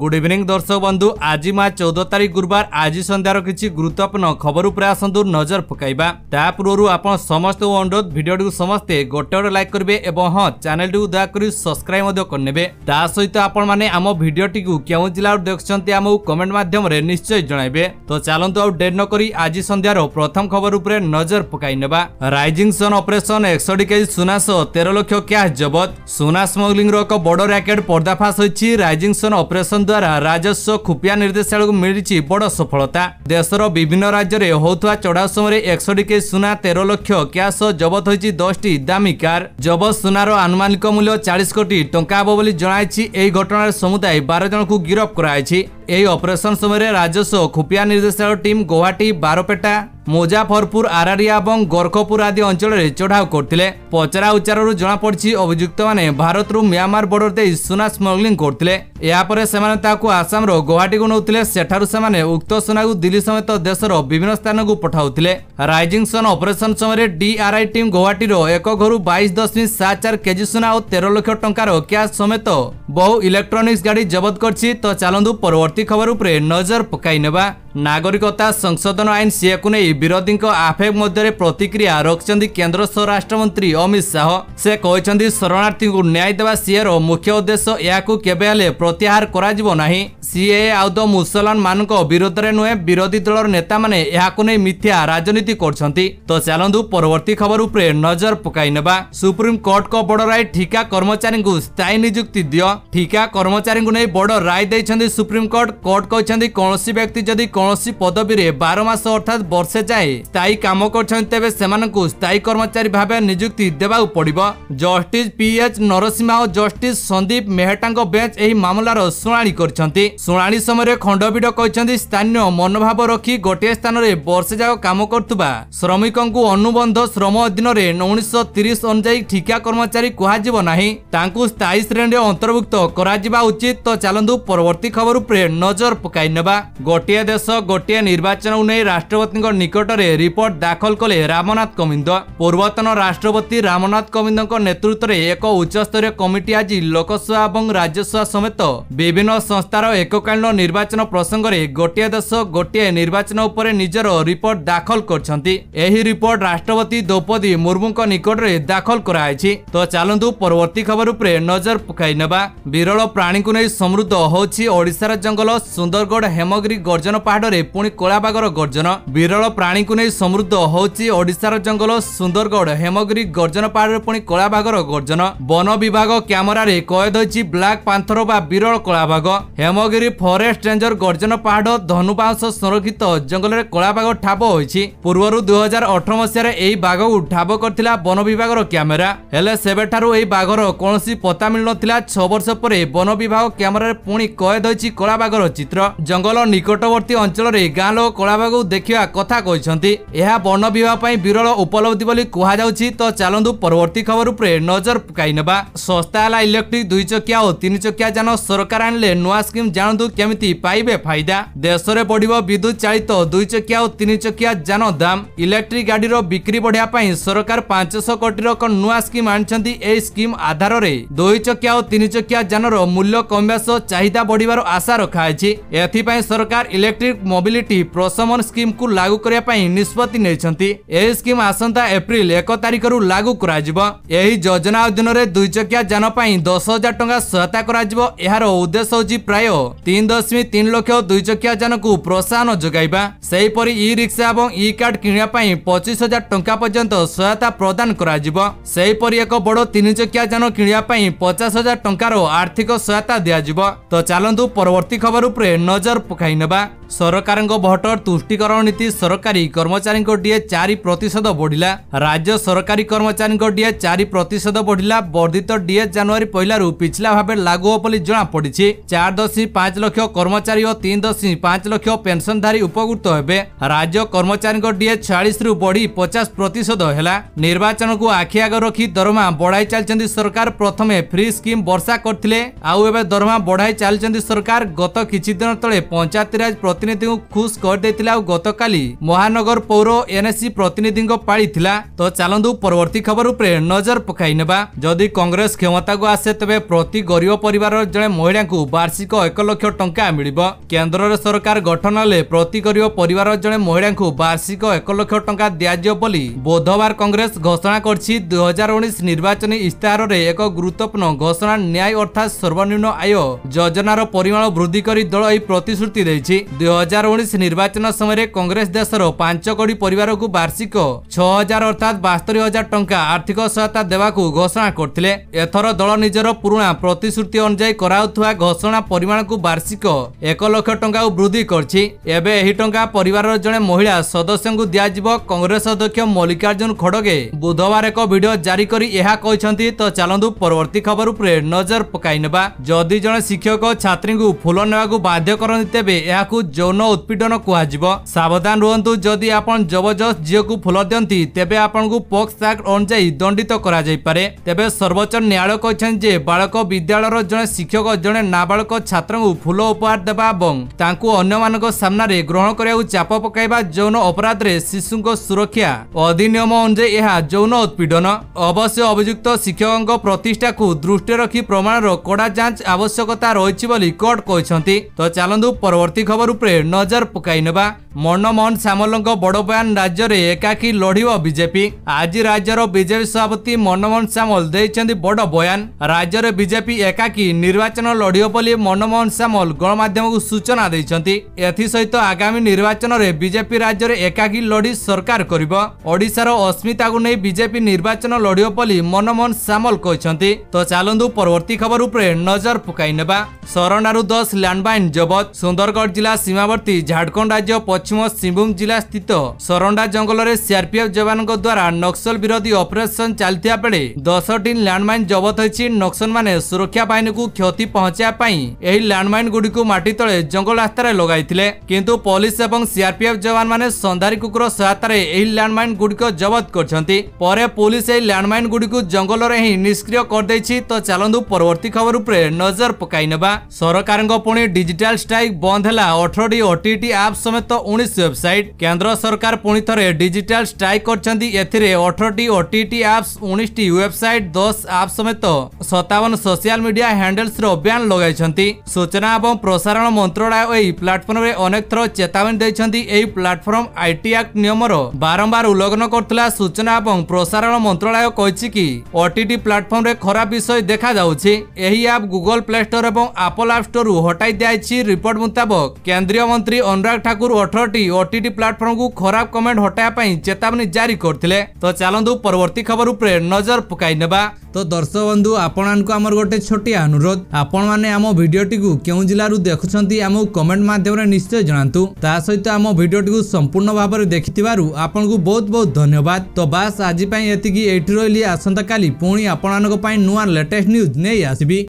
good evening দর্শক বন্ধু আজিমা 14 তারিখ গুরবার আজি সন্ধ্যাৰ কিচি গ্ৰুতপ্ন খবৰৰ ওপৰত আসন্দু নজর পকাইবা TAPৰু আপোন সমস্ত ওণ্ডৰ ভিডিঅ'টো সমস্তে গট্টৰ লাইক কৰিবে এবহ হ চানেলটো উদা কৰি সাবস্ক্রাইব মদ্য কৰনেবে তা সৈতে আপোন মানে আমো ভিডিঅ'টিকো কেউ জিলাৰ দেখছন্তি আমো কমেন্ট মাধ্যমৰে নিশ্চয় জনায়বে তো চালোঁতো আৰু ডেৰ নকৰি আজি সন্ধ্যাৰ প্ৰথম খবৰৰ ওপৰে নজর পকাইনেবা রাইজিং সান অপৰেশ্যন 61 কেজি সোনাছ 13 লাখ কেছ জব্দ সোনাছ মাউলিং ৰ এক বডো ৰ্যেকেট পর্দাফাঁস হৈচি রাইজিং সান অপৰেশ্যন ଶାସନ ଦ୍ୱାରା ରାଜସ୍ୱ ଖୁଫିଆ ନିର୍ଦ୍ଦେଶାଳୟକୁ ମିଳିଛି ବଡ଼ ସଫଳତା ଦେଶର ବିଭିନ୍ନ ରାଜ୍ୟରେ ହେଉଥିବା ଚଢ଼ାଉ ସମୟରେ ଏକଷଠି କେଜି ସୁନା ତେର ଲକ୍ଷ କ୍ୟାସ୍ ସହ ଜବତ ହୋଇଛି ଦଶଟି ଦାମୀ କାର୍ ଜବତ ସୁନାର ଆନୁମାନିକ ମୂଲ୍ୟ ଚାଳିଶ କୋଟି ଟଙ୍କା ହେବ ବୋଲି ଜଣାଇଛି ଏହି ଘଟଣାରେ ସମୁଦାୟ ବାର ଜଣଙ୍କୁ ଗିରଫ କରାଯାଇଛି এই অপরেশন সময় রাজস্ব খুফিয়া নির্দেশালয় টিম গৌহাটি বারপেটা মোজাফরপুর আরারিয়া এবং গোর্খপুর আদি অঞ্চলের চড়াও করলে পচরা উচ্চারু জনাপড়ি অভিযুক্ত মানে ভারতর মিয়ামার বর্ডর দিয়ে সোনা স্মগলিং করলে এরপরে সে তাকে আসামর গৌহাটি নেউলে সেঠার সে উক্ত সোনা দিল্লী সমেত দেশের বিভিন্ন স্থানক পঠাউলে রাইজিং সন অপরেশন সময় ডিআরআই টিম গৌহাটির এক ঘর বাইশ দশমিক সাত চার কেজি সোনা ও তের লক্ষ টঙ্কার ক্যাশ সমেত বহু ইলেকট্রোনিক্স গাড়ি জবত করছি তো চালু পরবর্তী परवर्ती खबर उपरे नजर पकाइने নাগরিকতা সংশোধন আইন সিএকু নেই বিরোধীঙ্ক আফেক মধ্যে প্রতিক্রিয়া রক্ষিছেন কেন্দ্র স্বরাষ্ট্রমন্ত্রী অমিত শাহ সে কিন্তু শরণার্থী ন্যায় দেওয়া সিএর মুখ্য উদ্দেশ্য এখন কেবে হলে প্রত্যাহার করা যাব না সিএ আউদ মুসলমান মান বিরোধে নুহে বিরোধী দলর নেতা মানে এখন মিথ্যা রাজনীতি করছেন তো চালু পরবর্তী খবর উপরে নজর পকাই নেবা সুপ্রিমকোর্ট বড় রায় ঠিকা কর্মচারী স্থায়ী নিযুক্তি দিও ঠিকা কর্মচারী বড় রায় দিয়েছেন সুপ্রিমকোর্ট কোর্ট কোর্ট কিন্তু কৌশি ব্যক্তি যদি কোণ କୌଣସି ପଦବୀରେ ବାର ମାସ ଅର୍ଥାତ୍ ବର୍ଷେ ଯାଏ ସ୍ଥାୟୀ କାମ କରିଛନ୍ତି ତେବେ ସେମାନଙ୍କୁ ସ୍ଥାୟୀ କର୍ମଚାରୀ ଭାବେ ନିଯୁକ୍ତି ଦେବାକୁ ପଡ଼ିବ ଜଷ୍ଟିସ୍ ପିଏଚ୍ ନରସିମ୍ହା ଓ ଜଷ୍ଟିସ୍ ସନ୍ଦୀପ ମେହେଟାଙ୍କ ବେଞ୍ଚ ଏହି ମାମଲାର ଶୁଣାଣି କରିଛନ୍ତି ଶୁଣାଣି ସମୟରେ ଖଣ୍ଡପୀଠ କହିଛନ୍ତି ସ୍ଥାନୀୟ ମନୋଭାବ ରଖି ଗୋଟିଏ ସ୍ଥାନରେ ବର୍ଷେ ଯାକ କାମ କରୁଥିବା ଶ୍ରମିକଙ୍କୁ ଅନୁବନ୍ଧ ଶ୍ରମ ଅଧୀନରେ ଉଣେଇଶହ ତିରିଶ ଅନୁଯାୟୀ ଠିକା କର୍ମଚାରୀ କୁହାଯିବ ନାହିଁ ତାଙ୍କୁ ସ୍ଥାୟୀ ଶ୍ରେଣୀରେ ଅନ୍ତର୍ଭୁକ୍ତ କରାଯିବା ଉଚିତ ତ ଚାଲନ୍ତୁ ପରବର୍ତ୍ତୀ ଖବର ଉପରେ ନଜର ପକାଇ ନେବା ଗୋଟିଏ ଦେଶ ଗୋଟିଏ ନିର୍ବାଚନକୁ ନେଇ ରାଷ୍ଟ୍ରପତିଙ୍କ ନିକଟରେ ରିପୋର୍ଟ ଦାଖଲ କଲେ ରାମନାଥ କୋବିନ୍ଦ ପୂର୍ବତନ ରାଷ୍ଟ୍ରପତି ରାମନାଥ କୋବିନ୍ଦଙ୍କ ନେତୃତ୍ୱରେ ଏକ ଉଚ୍ଚସ୍ତରୀୟ କମିଟି ଆଜି ଲୋକସଭା ଏବଂ ରାଜ୍ୟସଭା ସମେତ ବିଭିନ୍ନ ସଂସ୍ଥାର ଏକକାଳୀନ ନିର୍ବାଚନ ପ୍ରସଙ୍ଗରେ ଗୋଟିଏ ଦେଶ ଗୋଟିଏ ନିର୍ବାଚନ ଉପରେ ନିଜର ରିପୋର୍ଟ ଦାଖଲ କରିଛନ୍ତି ଏହି ରିପୋର୍ଟ ରାଷ୍ଟ୍ରପତି ଦ୍ରୌପଦୀ ମୁର୍ମୁଙ୍କ ନିକଟରେ ଦାଖଲ କରାଯାଇଛି ତ ଚାଲନ୍ତୁ ପରବର୍ତ୍ତୀ ଖବର ଉପରେ ନଜର ପକାଇ ନେବା ବିରଳ ପ୍ରାଣୀଙ୍କୁ ନେଇ ସମୃଦ୍ଧ ହେଉଛି ଓଡ଼ିଶାର ଜଙ୍ଗଲ ସୁନ୍ଦରଗଡ଼ ହେମଗିରି ଗର୍ଜନ ପାହାଡ଼ રે પુણી કલાબાગર ગર્જન વિરળ પ્રાણી કુને સમૃદ્ધ હોઉચી ઓડિસા રા જંગલો સુંદરગૌડ હેમોગરી ગર્જન પહાડર પુણી કલાબાગર ગર્જન বন વિભાગ કેમેરા રે કયદ હોઈચી બ્લેક પંતરો બા વિરળ કલાબાગો હેમોગરી ફોરેસ્ટ રેન્જર ગર્જન પહાડો ધનુપાસ સ સુરક્ષિત જંગલરે કલાબાગો ઠાબો હોઈચી પૂર્વરૂ 2018 માંસ્યરે એઈ બાગ ઉઠાબો કરતિલા বন વિભાગર કેમેરા હેલે સેબેઠારુ એઈ બાગર કોણસી પોતા મિલન થિલા 6 વર્ષ પરે বন વિભાગ કેમેરા રે પુણી કયદ હોઈચી કલાબાગર ચિત્ર જંગલો નિકટવર્તી ଅଞ୍ଚଳରେ ଗାଁଲୋ କଳାବାଗକୁ ଦେଖିବା କଥା କହିଛନ୍ତି ଏହା ବନ ବିବାହ ପାଇଁ ବିରଳ ଉପଲବ୍ଧି ବୋଲି କୁହାଯାଉଛି ତ ଚାଲନ୍ତୁ ପରବର୍ତ୍ତୀ ଖବର ଉପରେ ନଜର ପକାଇ ନେବା ଶସ୍ତା ହେଲା ଇଲେକ୍ଟ୍ରିକ୍ ଦୁଇ ଚକିଆ ଓ ତିନି ଚକିଆ ଯାନ ସରକାର ଆଣିଲେ ନୂଆ ସ୍କିମ୍ ଜାଣନ୍ତୁ କେମିତି ପାଇବେ ଫାଇଦା ଦେଶରେ ବଢିବ ବିଦ୍ୟୁତ ଚାଳିତ ଦୁଇ ଚକିଆ ଓ ତିନି ଚକିଆ ଯାନ ଦାମ ଇଲେକ୍ଟ୍ରିକ୍ ଗାଡିର ବିକ୍ରି ବଢିବା ପାଇଁ ସରକାର ପାଞ୍ଚଶହ କୋଟିର ଏକ ନୂଆ ସ୍କିମ୍ ଆଣିଛନ୍ତି ଏହି ସ୍କିମ୍ ଆଧାରରେ ଦୁଇ ଚକିଆ ଓ ତିନି ଚକିଆ ଯାନର ମୂଲ୍ୟ କମିବା ସହ ଚାହିଦା ବଢିବାର ଆଶା ରଖାଯାଇଛି ଏଥିପାଇଁ ସରକାର ଇଲେକ୍ଟ୍ରିକ୍ ଇଲେକ୍ଟ୍ରିକ୍ ମୋବିଲିଟି ପ୍ରସମନ ସ୍କିମ୍କୁ ଲାଗୁ କରିବା ପାଇଁ ନିଷ୍ପତ୍ତି ନେଇଛନ୍ତି ଏହି ସ୍କିମ୍ ଆସନ୍ତା ଏପ୍ରିଲ ଏକ ତାରିଖରୁ ଲାଗୁ କରାଯିବ ଏହି ଯୋଜନା ଅଧୀନରେ ଦୁଇଚକିଆ ଯାନ ପାଇଁ ଦଶ ହଜାର ଟଙ୍କା ସହାୟତା କରାଯିବ ଏହାର ଉଦ୍ଦେଶ୍ୟ ହେଉଛି ପ୍ରାୟ ତିନି ଦଶମିକ ତିନି ଲକ୍ଷ ଦୁଇଚକିଆ ଯାନକୁ ପ୍ରୋତ୍ସାହନ ଯୋଗାଇବା ସେହିପରି ଇ ରିକ୍ସା ଏବଂ ଇ କାର୍ଡ କିଣିବା ପାଇଁ ପଚିଶ ହଜାର ଟଙ୍କା ପର୍ଯ୍ୟନ୍ତ ସହାୟତା ପ୍ରଦାନ କରାଯିବ ସେହିପରି ଏକ ବଡ଼ ତିନିଚକିଆ ଯାନ କିଣିବା ପାଇଁ ପଚାଶ ହଜାର ଟଙ୍କାର ଆର୍ଥିକ ସହାୟତା ଦିଆଯିବ ତ ଚାଲନ୍ତୁ ପରବର୍ତ୍ତୀ ଖବର ଉପରେ ନଜର ପକାଇ ନେବା ସରକାରଙ୍କ ଭୋଟର ତୁଷ୍ଟିକରଣ ନୀତି ସରକାରୀ କର୍ମଚାରୀଙ୍କ ଡିଏ ଚାରି ପ୍ରତିଶତ ବଢ଼ିଲା ରାଜ୍ୟ ସରକାରୀ କର୍ମଚାରୀଙ୍କ ଡିଏ ଚାରି ପ୍ରତିଶତ ବଢ଼ିଲା ବର୍ଦ୍ଧିତ ଡିଏ ଜାନୁଆରୀ ପହିଲାରୁ ପିଛିଲା ଭାବେ ଲାଗୁ ହେବ ବୋଲି ଜଣାପଡ଼ିଛି ଚାରି ଦଶମିକ ପାଞ୍ଚ ଲକ୍ଷ କର୍ମଚାରୀ ଓ ତିନି ଦଶମିକ ପାଞ୍ଚ ଲକ୍ଷ ପେନ୍ସନଧାରୀ ଉପକୃତ ହେବେ ରାଜ୍ୟ କର୍ମଚାରୀଙ୍କ ଡିଏ ଛୟାଳିଶରୁ ବଢ଼ି ପଚାଶ ପ୍ରତିଶତ ହେଲା ନିର୍ବାଚନକୁ ଆଖି ଆଗ ରଖି ଦରମା ବଢ଼ାଇ ଚାଲିଛନ୍ତି ସରକାର ପ୍ରଥମେ ଫ୍ରି ସ୍କିମ୍ ବର୍ଷା କରିଥିଲେ ଆଉ ଏବେ ଦରମା ବଢ଼ାଇ ଚାଲିଛନ୍ତି ସରକାର ଗତ କିଛି ଦିନ ତଳେ ପଞ୍ଚାୟତିରାଜ ପ୍ରତିନିଧିଙ୍କୁ ଖୁସ୍ କରିଦେଇଥିଲା ଆଉ ଗତକାଲି ମହାନଗର ପୌର ଏନ୍ଏସ୍ସି ପ୍ରତିନିଧିଙ୍କ ପାଳିଥିଲା ତ ଚାଲନ୍ତୁ ପରବର୍ତ୍ତୀ ଖବର ଉପରେ ନଜର ପକାଇ ନେବା ଯଦି କଂଗ୍ରେସ କ୍ଷମତାକୁ ଆସେ ତେବେ ପ୍ରତି ଗରିବ ପରିବାରର ଜଣେ ମହିଳାଙ୍କୁ ବାର୍ଷିକ ଏକ ଲକ୍ଷ ଟଙ୍କା ମିଳିବ କେନ୍ଦ୍ରର ସରକାର ଗଠନ ହେଲେ ପ୍ରତି ଗରିବ ପରିବାରର ଜଣେ ମହିଳାଙ୍କୁ ବାର୍ଷିକ ଏକ ଲକ୍ଷ ଟଙ୍କା ଦିଆଯିବ ବୋଲି ବୁଧବାର କଂଗ୍ରେସ ଘୋଷଣା କରିଛି ଦୁଇ ହଜାର ଉଣେଇଶ ନିର୍ବାଚନୀ ଇସ୍ତାହାରରେ ଏକ ଗୁରୁତ୍ୱପୂର୍ଣ୍ଣ ଘୋଷଣା ନ୍ୟାୟ ଅର୍ଥାତ୍ ସର୍ବନିମ୍ନ ଆୟ ଯୋଜନାର ପରିମାଣ ବୃଦ୍ଧି କରି ଦଳ ଏହି ପ୍ରତିଶ୍ରୁତି ଦେଇଛି ଦୁଇ দুই নির্বাচন সময় কংগ্রেস দেশর পাঁচ কোটি পরিবার বার্ষিক ছ হাজার অর্থাৎ বাস্তরি হাজার টঙ্কা আর্থিক সহায়তা দেওয়া ঘোষণা করলে এথর দল নিজের পুরোনা প্রতিশ্রুতি অনুযায়ী করা ঘোষণা পরিমাণ বার্ষিক এক লক্ষ টঙ্কা বৃদ্ধি করছে এবে এই টঙ্কা পরিবার জনে মহিলা সদস্য দিয়াযিব কংগ্রেস অধ্যক্ষ মল্লিকার্জুন খড়গে বুধবার এক ভিডিও জারি করে ଏହା କହିଛନ୍ତି ତ ଚାଲନ୍ତୁ ପରବର୍ତ୍ତୀ ଖବର ଉପରେ ନଜର ପକାଇ ନେବା ଯଦି ଜଣେ ଶିକ୍ଷକ ଛାତ୍ରୀଙ୍କୁ ଫୁଲ ନେବାକୁ ବାଧ୍ୟ କରନ୍ତି ତେବେ যৌন উৎপীড়ন কুহযিব সাবধান রুহতু যদি আপনার জবরদস্ত ঝিউক ফুল দিকে তেবে আপনার পক্স আক্ট অনুযায়ী দণ্ডিত করা যাই পারে তেবে সর্বোচ্চ ন্যায়ালয় কেছেন যে বাড়ক বিদ্যালয়ের জন শিক্ষক জন নাবাড়ক ছাত্র ফুল উপহার দেওয়া এবং তাঁকু অন্য সামনে গ্রহণ করা চাপ পকাইবা যৌন অপরাধে শিশু সুরক্ষা অধিনিয়ম অনুযায়ী ଏହା ଯୌନ ଉତ୍ପୀଡ଼ନ ଅବଶ୍ୟ ଅଭିଯୁକ୍ତ ଶିକ୍ଷକଙ୍କ ପ୍ରତିଷ୍ଠାକୁ দৃষ্টি রাখি প্রমাণর কড়া যাঞ্চ আবশ্যকতা রয়েছে বলে কোর্ট କହିଛନ୍ତି তো ଚାଲନ୍ତୁ পরবর্তী খবর উপরে प्रेरणा नजर पुकाइनवा ମନମୋହନ ସାମଲଙ୍କ ବଡ଼ପୟାନ ରାଜ୍ୟରେ ଏକାକୀ ଲଢ଼ିବ ବିଜେପି ଆଜି ରାଜ୍ୟର ବିଜେପି ସଭାପତି ମନମୋହନ ସାମଲ ଦେଇଛନ୍ତି ବଡ଼ ବୟାନ ରାଜ୍ୟରେ ବିଜେପି ଏକାକୀ ନିର୍ବାଚନ ଲଢ଼ିବ ବୋଲି ମନମୋହନ ସାମଲ ଗଣମାଧ୍ୟମକୁ ସୂଚନା ଦେଇଛନ୍ତି ଏଥିସହିତ ଆଗାମୀ ନିର୍ବାଚନରେ ବିଜେପି ରାଜ୍ୟରେ ଏକାକୀ ଲଢ଼ି ସରକାର କରିବ ଓଡ଼ିଶାର ଅସ୍ମିତାକୁ ନେଇ ବିଜେପି ନିର୍ବାଚନ ଲଢ଼ିବ ବୋଲି ମନମୋହନ ସାମଲ କହିଛନ୍ତି ତ ଚାଲନ୍ତୁ ପରବର୍ତ୍ତୀ ଖବର ଉପରେ ନଜର ପକାଇ ନେବା ସରଣାରୁ ଦଶ ଲ୍ୟାଣ୍ଡମାଇନ୍ ଜବତ ସୁନ୍ଦରଗଡ଼ ଜିଲ୍ଲା ସୀମାବର୍ତ୍ତୀ ଝାଡ଼ଖଣ୍ଡ ରାଜ୍ୟ পশ্চিম সিংভূম জেলা স্থিত সরণ্ডা জঙ্গলের সিআরপিএফ যবান দ্বারা নক্সল বিরোধী অপরেসন চালা বেড়ে দশ টিন ল্যান্ডমাইন জবত হয়েছে নক্সল মানে সুরক্ষা বাহিনীকে ক্ষতি পৌঁছাওয়া এই ল্যান্ডমাইন গুড়ি মাটি তলে জঙ্গল রাস্তায় লগাই কিন্তু পুলিশ এবং সিআরপিএফ যবান মানে সন্ধারী কুকুর সহায়তার এই ল্যান্ডমাইন গুড়ি জবত করছেন পরে পুলিশ এই ল্যান্ডমাইন গুড়ি জঙ্গলের হি নিষ্ক্রিয় করেদেই তো চালু পরবর্তী খবর উপরে নজর পকাই নেবা সরকার পুঁ ডিজিটাল স্ট্রাইক বন্ধ হল অঠরটি ওটিটি আপ সমেত ଉଣେଇଶ ୱେବସାଇଟ୍ କେନ୍ଦ୍ର ସରକାର ପୁଣି ଥରେ ଡିଜିଟାଲ ଷ୍ଟ୍ରାଇକ୍ କରିଛନ୍ତି ଏଥିରେ ଅଠରଟି ଓଟିଟି ଆପ୍ସ ଉଣେଇଶଟି ୱେବସାଇଟ୍ ଦଶ ଆପ୍ ସମେତ ସତାବନ ସୋସିଆଲ ମିଡିଆ ହ୍ୟାଣ୍ଡେଲ୍ସର ବ୍ୟାନ୍ ଲଗାଇଛନ୍ତି ସୂଚନା ଏବଂ ପ୍ରସାରଣ ମନ୍ତ୍ରଣାଳୟ ଏହି ପ୍ଲାଟଫର୍ମରେ ଅନେକ ଥର ଚେତାବନୀ ଦେଇଛନ୍ତି ଏହି ପ୍ଲାଟଫର୍ମ ଆଇଟି ଆକ୍ଟ ନିୟମର ବାରମ୍ବାର ଉଲ୍ଲଂଘନ କରୁଥିଲା ସୂଚନା ଏବଂ ପ୍ରସାରଣ ମନ୍ତ୍ରଣାଳୟ କହିଛି କି ଓଟିଟି ପ୍ଲାଟଫର୍ମରେ ଖରାପ ବିଷୟ ଦେଖାଯାଉଛି ଏହି ଆପ୍ ଗୁଗଲ ପ୍ଲେ ଷ୍ଟୋର ଏବଂ ଆପଲ୍ ଆପ୍ ଷ୍ଟୋରରୁ ହଟାଇ ଦିଆଯାଇଛି ରିପୋର୍ଟ ମୁତାବକ କେନ୍ଦ୍ରୀୟ ମନ୍ତ୍ରୀ ଅନୁରାଗ ଠାକୁର ଅଠର ପନ୍ଦରଟି ଓଟିଟି ପ୍ଲାଟଫର୍ମକୁ ଖରାପ କମେଣ୍ଟ ହଟାଇବା ପାଇଁ ଚେତାବନୀ ଜାରି କରିଥିଲେ ତ ଚାଲନ୍ତୁ ପରବର୍ତ୍ତୀ ଖବର ଉପରେ ନଜର ପକାଇ ନେବା ତ ଦର୍ଶକ ବନ୍ଧୁ ଆପଣମାନଙ୍କୁ ଆମର ଗୋଟେ ଛୋଟିଆ ଅନୁରୋଧ ଆପଣମାନେ ଆମ ଭିଡ଼ିଓଟିକୁ କେଉଁ ଜିଲ୍ଲାରୁ ଦେଖୁଛନ୍ତି ଆମକୁ କମେଣ୍ଟ ମାଧ୍ୟମରେ ନିଶ୍ଚୟ ଜଣାନ୍ତୁ ତା ସହିତ ଆମ ଭିଡ଼ିଓଟିକୁ ସମ୍ପୂର୍ଣ୍ଣ ଭାବରେ ଦେଖିଥିବାରୁ ଆପଣଙ୍କୁ ବହୁତ ବହୁତ ଧନ୍ୟବାଦ ତ ବାସ୍ ଆଜି ପାଇଁ ଏତିକି ଏଇଠି ରହିଲି ଆସନ୍ତାକାଲି ପୁଣି ଆପଣମାନଙ୍କ ପାଇଁ ନୂଆ ଲେଟେଷ୍ଟ ନ୍ୟୁଜ୍ ନେଇ ଆସିବି